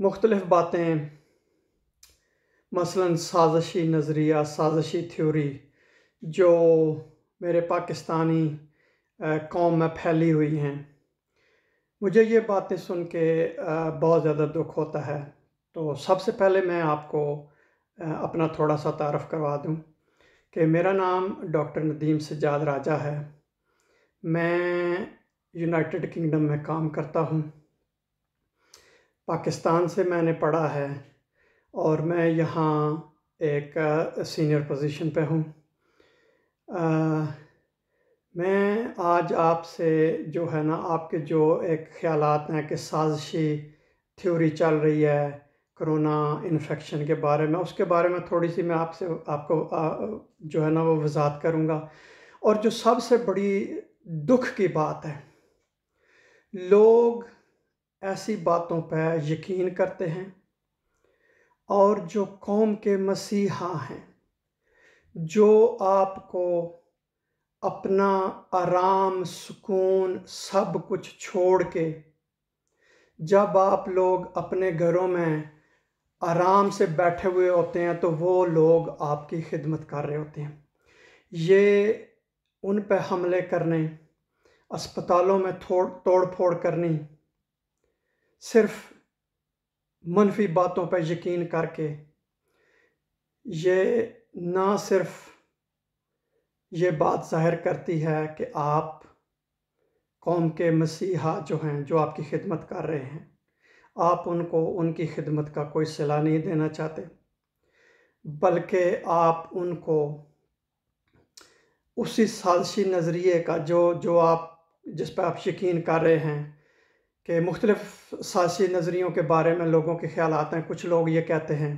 मुख्तलिफ़ बातें मसलन साजिशी नज़रिया साजिशी थ्योरी जो मेरे पाकिस्तानी कौम में फैली हुई हैं मुझे ये बातें सुन के बहुत ज़्यादा दुख होता है तो सबसे पहले मैं आपको अपना थोड़ा सा तारफ़ करवा दूं कि मेरा नाम डॉक्टर नदीम सजाद राजा है मैं यूनाइटेड किंगडम में काम करता हूं पाकिस्तान से मैंने पढ़ा है और मैं यहाँ एक सीनियर पोजीशन पे हूँ मैं आज आपसे जो है ना आपके जो एक ख्याल हैं कि साजिशी थ्योरी चल रही है कोरोना इन्फेक्शन के बारे में उसके बारे में थोड़ी सी मैं आपसे आपको आ, जो है ना वो वजात करूँगा और जो सबसे बड़ी दुख की बात है लोग ऐसी बातों पर यकीन करते हैं और जो कौम के मसीहा हैं जो आपको अपना आराम सुकून सब कुछ छोड़ के जब आप लोग अपने घरों में आराम से बैठे हुए होते हैं तो वो लोग आपकी खिदमत कर रहे होते हैं ये उन पर हमले करने अस्पतालों में थोड़ तोड़ फोड़ करनी सिर्फ मनफी बातों पर यकीन करके ये ना सिर्फ ये बात ज़ाहिर करती है कि आप कौम के मसीहा जो हैं जो आपकी खिदमत कर रहे हैं आप उनको उनकी खिदमत का कोई सिला नहीं देना चाहते बल्कि आप उनको उसी साजिशी नज़रिए का जो जो आप जिस पर आप यकीन कर रहे हैं कि मुख्तलिफ़ सासी नज़रियों के बारे में लोगों के ख्याल आते हैं कुछ लोग ये कहते हैं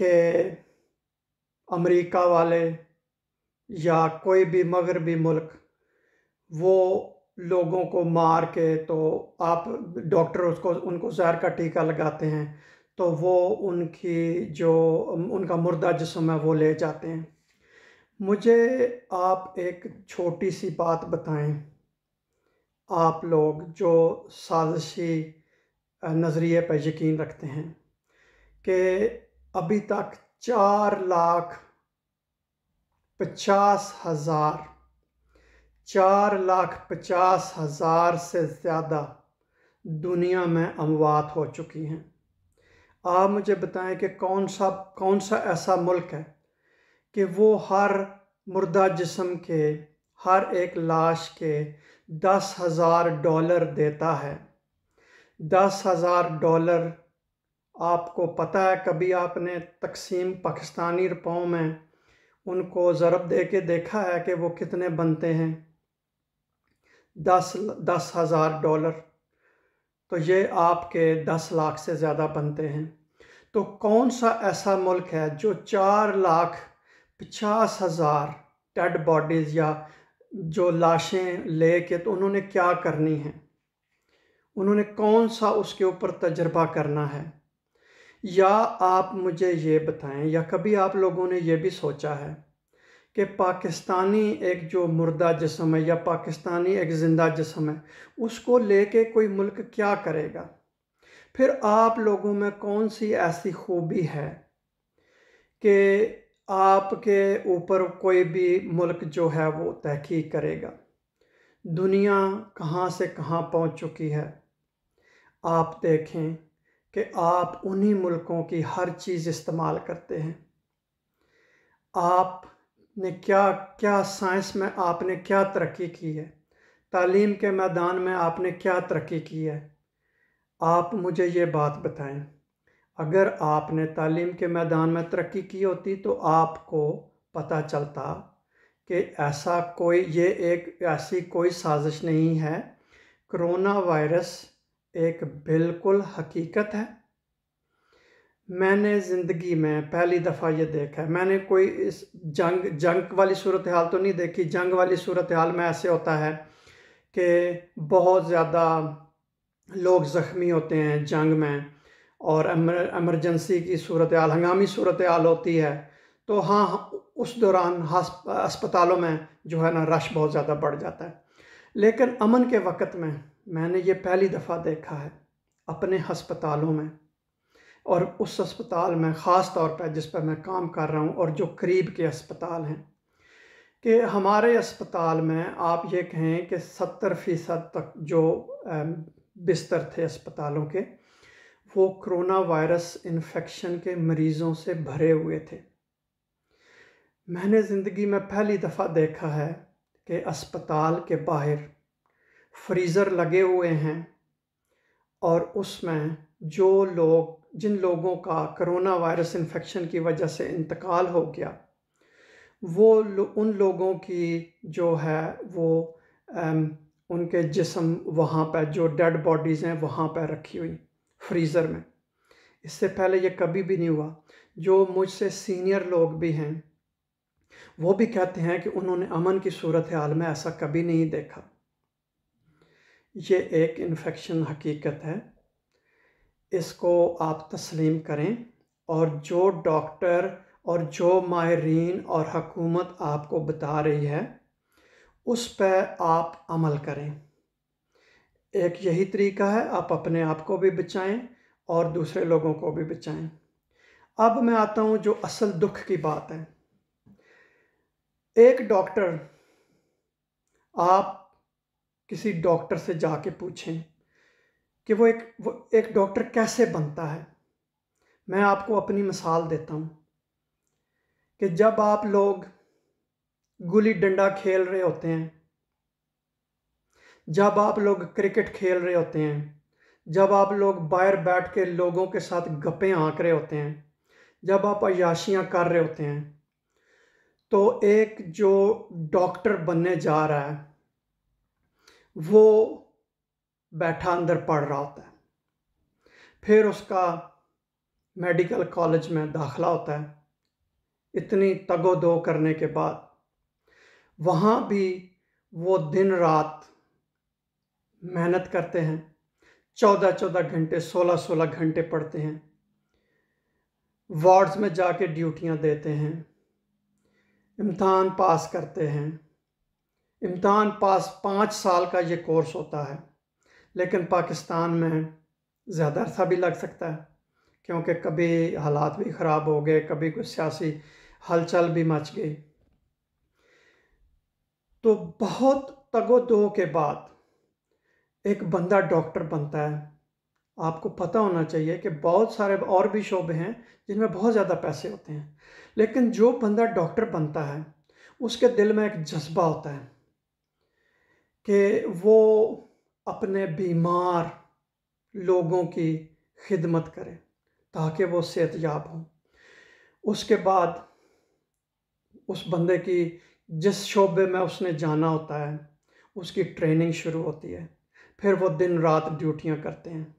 कि अमरीका वाले या कोई भी मगरबी मुल्क वो लोगों को मार के तो आप डॉक्टर उसको उनको जहर का टीका लगाते हैं तो वो उनकी जो उनका मुर्दा जिसम है वो ले जाते हैं मुझे आप एक छोटी सी बात बताएं आप लोग जो साजिशी नज़रिए पर यकीन रखते हैं कि अभी तक चार लाख पचास हज़ार चार लाख पचास हज़ार से ज़्यादा दुनिया में अमवात हो चुकी हैं आप मुझे बताएं कि कौन सा कौन सा ऐसा मुल्क है कि वो हर मुर्दा जिस्म के हर एक लाश के दस हज़ार डॉलर देता है दस हज़ार डॉलर आपको पता है कभी आपने तकसीम पाकिस्तानी रुपयों में उनको ज़रब दे के देखा है कि वो कितने बनते हैं दस दस हज़ार डॉलर तो ये आपके दस लाख से ज़्यादा बनते हैं तो कौन सा ऐसा मुल्क है जो चार लाख पचास हज़ार डेड बॉडीज़ या जो लाशें ले के तो उन्होंने क्या करनी है उन्होंने कौन सा उसके ऊपर तजर्बा करना है या आप मुझे ये बताएं या कभी आप लोगों ने यह भी सोचा है कि पाकिस्तानी एक जो मुर्दा जिसम है या पाकिस्तानी एक ज़िंदा जिसम है उसको लेके कोई मुल्क क्या करेगा फिर आप लोगों में कौन सी ऐसी खूबी है कि आपके ऊपर कोई भी मुल्क जो है वो तहकीक करेगा दुनिया कहाँ से कहाँ पहुँच चुकी है आप देखें कि आप उन्हीं मुल्कों की हर चीज़ इस्तेमाल करते हैं आपने क्या क्या साइंस में आपने क्या तरक्की की है तालीम के मैदान में आपने क्या तरक्की की है आप मुझे ये बात बताएं अगर आपने तालीम के मैदान में तरक्की की होती तो आपको पता चलता कि ऐसा कोई ये एक ऐसी कोई साजिश नहीं है कोरोना वायरस एक बिल्कुल हकीकत है मैंने ज़िंदगी में पहली दफ़ा ये देखा है मैंने कोई इस जंग जंग वाली सूरत हाल तो नहीं देखी जंग वाली सूरत हाल में ऐसे होता है कि बहुत ज़्यादा लोग ज़ख्मी होते हैं जंग में और एमरजेंसी की सूरत आल हंगामी सूरत आल होती है तो हाँ उस दौरान अस्पतालों में जो है ना रश बहुत ज़्यादा बढ़ जाता है लेकिन अमन के वक़्त में मैंने ये पहली दफ़ा देखा है अपने हस्पतालों में और उस अस्पताल में ख़ास तौर पर जिस पर मैं काम कर रहा हूँ और जो करीब के अस्पताल हैं कि हमारे अस्पताल में आप ये कहें कि सत्तर फ़ीसद तक जो बिस्तर थे अस्पतालों के वो कोरोना वायरस इन्फेक्शन के मरीज़ों से भरे हुए थे मैंने ज़िंदगी में पहली दफ़ा देखा है कि अस्पताल के बाहर फ्रीज़र लगे हुए हैं और उसमें जो लोग जिन लोगों का कोरोना वायरस इन्फेक्शन की वजह से इंतकाल हो गया वो लो, उन लोगों की जो है वो एम, उनके जिसम वहाँ पर जो डेड बॉडीज़ हैं वहाँ पर रखी हुई फ्रीज़र में इससे पहले ये कभी भी नहीं हुआ जो मुझसे सीनियर लोग भी हैं वो भी कहते हैं कि उन्होंने अमन की सूरत हाल में ऐसा कभी नहीं देखा ये एक इन्फेक्शन हकीकत है इसको आप तस्लीम करें और जो डॉक्टर और जो माहरीन और हकूमत आपको बता रही है उस पर आप अमल करें एक यही तरीका है आप अपने आप को भी बचाएं और दूसरे लोगों को भी बचाएं अब मैं आता हूँ जो असल दुख की बात है एक डॉक्टर आप किसी डॉक्टर से जाके पूछें कि वो एक वो एक डॉक्टर कैसे बनता है मैं आपको अपनी मिसाल देता हूँ कि जब आप लोग गुली डंडा खेल रहे होते हैं जब आप लोग क्रिकेट खेल रहे होते हैं जब आप लोग बाहर बैठ के लोगों के साथ गप्पे आँक रहे होते हैं जब आप अयाशियाँ कर रहे होते हैं तो एक जो डॉक्टर बनने जा रहा है वो बैठा अंदर पढ़ रहा होता है फिर उसका मेडिकल कॉलेज में दाखला होता है इतनी तगो दो करने के बाद वहाँ भी वो दिन रात मेहनत करते हैं चौदह चौदह घंटे सोलह सोलह घंटे पढ़ते हैं वार्ड्स में जाके ड्यूटियां देते हैं इम्तहान पास करते हैं इम्तहान पास पाँच साल का ये कोर्स होता है लेकिन पाकिस्तान में ज़्यादा अर्सा भी लग सकता है क्योंकि कभी हालात भी ख़राब हो गए कभी कुछ सियासी हलचल भी मच गई तो बहुत तगो दो के बाद एक बंदा डॉक्टर बनता है आपको पता होना चाहिए कि बहुत सारे और भी शोबे हैं जिनमें बहुत ज़्यादा पैसे होते हैं लेकिन जो बंदा डॉक्टर बनता है उसके दिल में एक जज्बा होता है कि वो अपने बीमार लोगों की खिदमत करे ताकि वो सेहतयाब हों उसके बाद उस बंदे की जिस शोबे में उसने जाना होता है उसकी ट्रेनिंग शुरू होती है फिर वो दिन रात ड्यूटियाँ करते हैं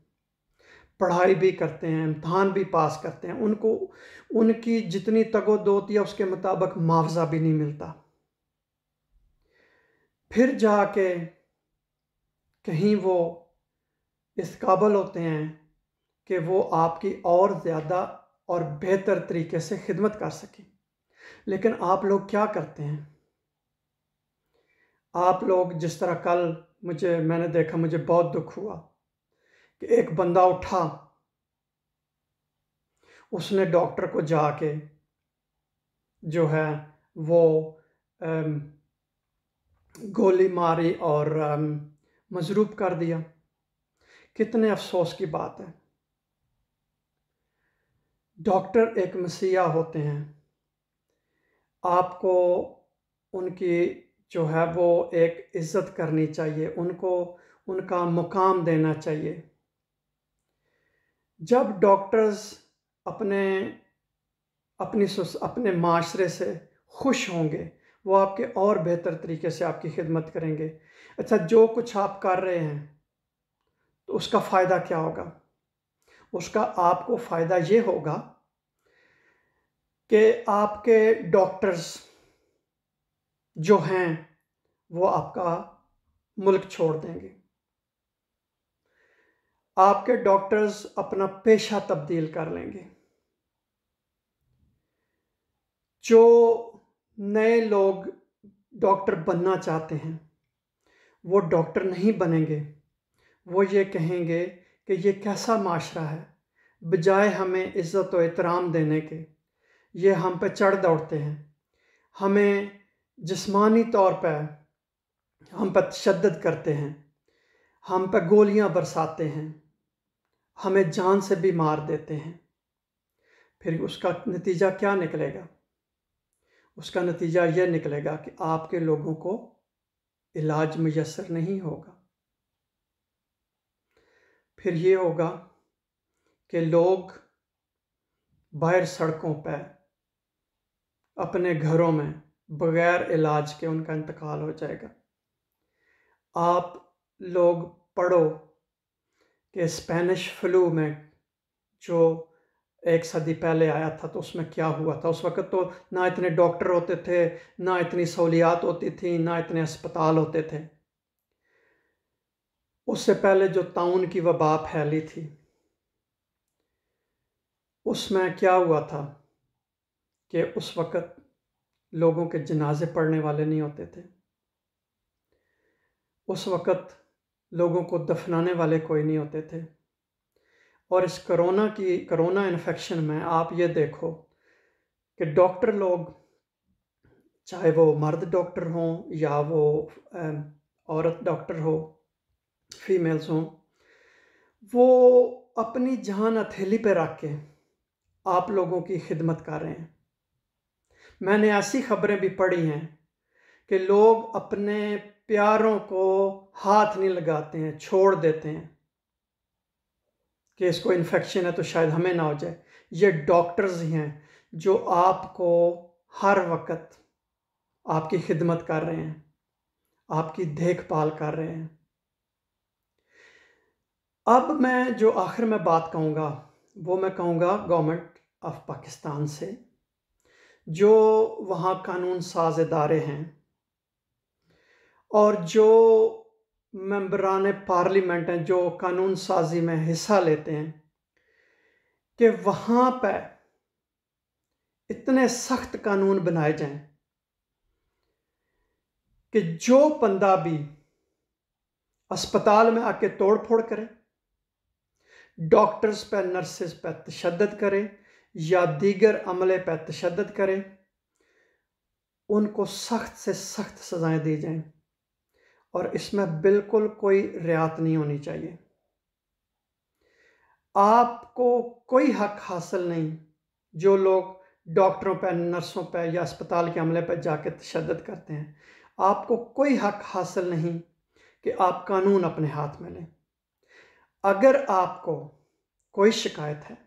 पढ़ाई भी करते हैं इम्तहान भी पास करते हैं उनको उनकी जितनी तगो है उसके मुताबिक मुआवजा भी नहीं मिलता फिर जाके कहीं वो इस काबल होते हैं कि वो आपकी और ज़्यादा और बेहतर तरीके से खिदमत कर सकें लेकिन आप लोग क्या करते हैं आप लोग जिस तरह कल मुझे मैंने देखा मुझे बहुत दुख हुआ कि एक बंदा उठा उसने डॉक्टर को जाके जो है वो गोली मारी और मजरूब कर दिया कितने अफसोस की बात है डॉक्टर एक मसीहा होते हैं आपको उनकी जो है वो एक इज़्ज़त करनी चाहिए उनको उनका मुकाम देना चाहिए जब डॉक्टर्स अपने अपनी अपने माशरे से खुश होंगे वो आपके और बेहतर तरीके से आपकी खिदमत करेंगे अच्छा जो कुछ आप कर रहे हैं तो उसका फ़ायदा क्या होगा उसका आपको फ़ायदा ये होगा कि आपके डॉक्टर्स जो हैं वो आपका मुल्क छोड़ देंगे आपके डॉक्टर्स अपना पेशा तब्दील कर लेंगे जो नए लोग डॉक्टर बनना चाहते हैं वो डॉक्टर नहीं बनेंगे वो ये कहेंगे कि ये कैसा माशरा है बजाय हमें इज़्ज़त और एहतराम देने के ये हम पे चढ़ दौड़ते हैं हमें जिस्मानी तौर पर हम पर तशद करते हैं हम पर गोलियां बरसाते हैं हमें जान से भी मार देते हैं फिर उसका नतीजा क्या निकलेगा उसका नतीजा यह निकलेगा कि आपके लोगों को इलाज मैसर नहीं होगा फिर ये होगा कि लोग बाहर सड़कों पर अपने घरों में बग़ैर इलाज के उनका इंतकाल हो जाएगा आप लोग पढ़ो कि स्पेनिश फ्लू में जो एक सदी पहले आया था तो उसमें क्या हुआ था उस वक़्त तो ना इतने डॉक्टर होते थे ना इतनी सहूलियात होती थी ना इतने अस्पताल होते थे उससे पहले जो ताउन की वबा फैली थी उसमें क्या हुआ था कि उस वक़्त लोगों के जनाजे पढ़ने वाले नहीं होते थे उस वक़्त लोगों को दफनाने वाले कोई नहीं होते थे और इस करोना की करोना इन्फेक्शन में आप ये देखो कि डॉक्टर लोग चाहे वो मर्द डॉक्टर हों या वो औरत डॉक्टर हो फीमेल्स हों वो अपनी जान हथेली पे रख के आप लोगों की खिदमत कर रहे हैं मैंने ऐसी खबरें भी पढ़ी हैं कि लोग अपने प्यारों को हाथ नहीं लगाते हैं छोड़ देते हैं कि इसको इन्फेक्शन है तो शायद हमें ना हो जाए ये डॉक्टर्स ही हैं जो आपको हर वक्त आपकी खिदमत कर रहे हैं आपकी देखभाल कर रहे हैं अब मैं जो आखिर में बात कहूँगा वो मैं कहूँगा गवर्नमेंट ऑफ पाकिस्तान से जो वहाँ कानून साज इदारे हैं और जो मम्बरान पार्लियामेंट हैं जो कानून साजी में हिस्सा लेते हैं कि वहाँ पर इतने सख्त कानून बनाए जाएं कि जो बंदा भी अस्पताल में आके तोड़ फोड़ करे डॉक्टर्स पर नर्सेस पर तशद करे या दीगर अमले पर तशद करें उनको सख्त से सख्त सज़ाएं दी जाएँ और इसमें बिल्कुल कोई रियात नहीं होनी चाहिए आपको कोई हक हासिल नहीं जो लोग डॉक्टरों पर नर्सों पर या अस्पताल के अमले पर जाके तशद करते हैं आपको कोई हक हासिल नहीं कि आप कानून अपने हाथ में लें अगर आपको कोई शिकायत है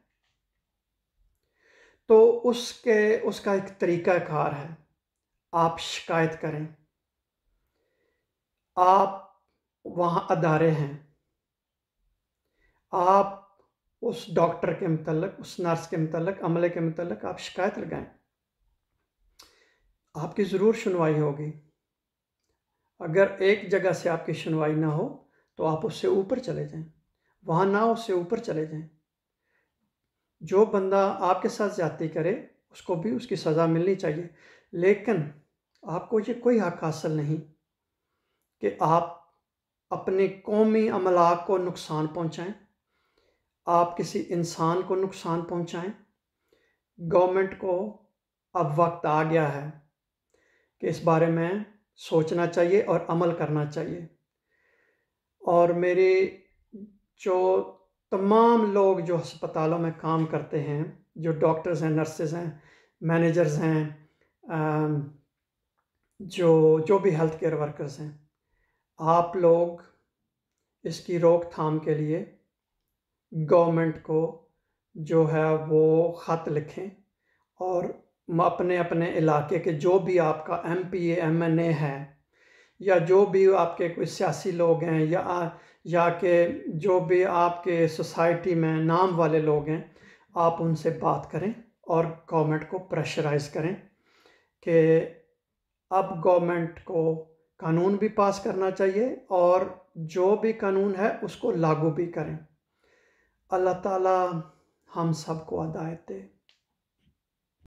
तो उसके उसका एक तरीक़ाकार है आप शिकायत करें आप वहाँ अदारे हैं आप उस डॉक्टर के मतलब उस नर्स के मतलब अमले के मतलब आप शिकायत लगाएं आपकी ज़रूर सुनवाई होगी अगर एक जगह से आपकी सुनवाई ना हो तो आप उससे ऊपर चले जाएं वहाँ ना उससे ऊपर चले जाएं जो बंदा आपके साथ ज्यादा करे उसको भी उसकी सज़ा मिलनी चाहिए लेकिन आपको ये कोई हक हासिल नहीं कि आप अपने कौमी अमला को नुकसान पहुँचाएँ आप किसी इंसान को नुकसान पहुँचाएँ गवर्नमेंट को अब वक्त आ गया है कि इस बारे में सोचना चाहिए और अमल करना चाहिए और मेरी जो तमाम लोग जो अस्पतालों में काम करते हैं जो डॉक्टर्स हैं नर्सेज हैं मैनेजर्स हैं जो जो भी हेल्थ केयर वर्कर्स हैं आप लोग इसकी रोकथाम के लिए गवर्नमेंट को जो है वो ख़त लिखें और अपने अपने इलाके के जो भी आपका M P M N A है या जो भी आपके कोई सियासी लोग हैं या या कि जो भी आपके सोसाइटी में नाम वाले लोग हैं आप उनसे बात करें और गवर्नमेंट को प्रेशराइज करें कि अब गवर्नमेंट को कानून भी पास करना चाहिए और जो भी कानून है उसको लागू भी करें अल्लाह ताला हम सबको अदायत दे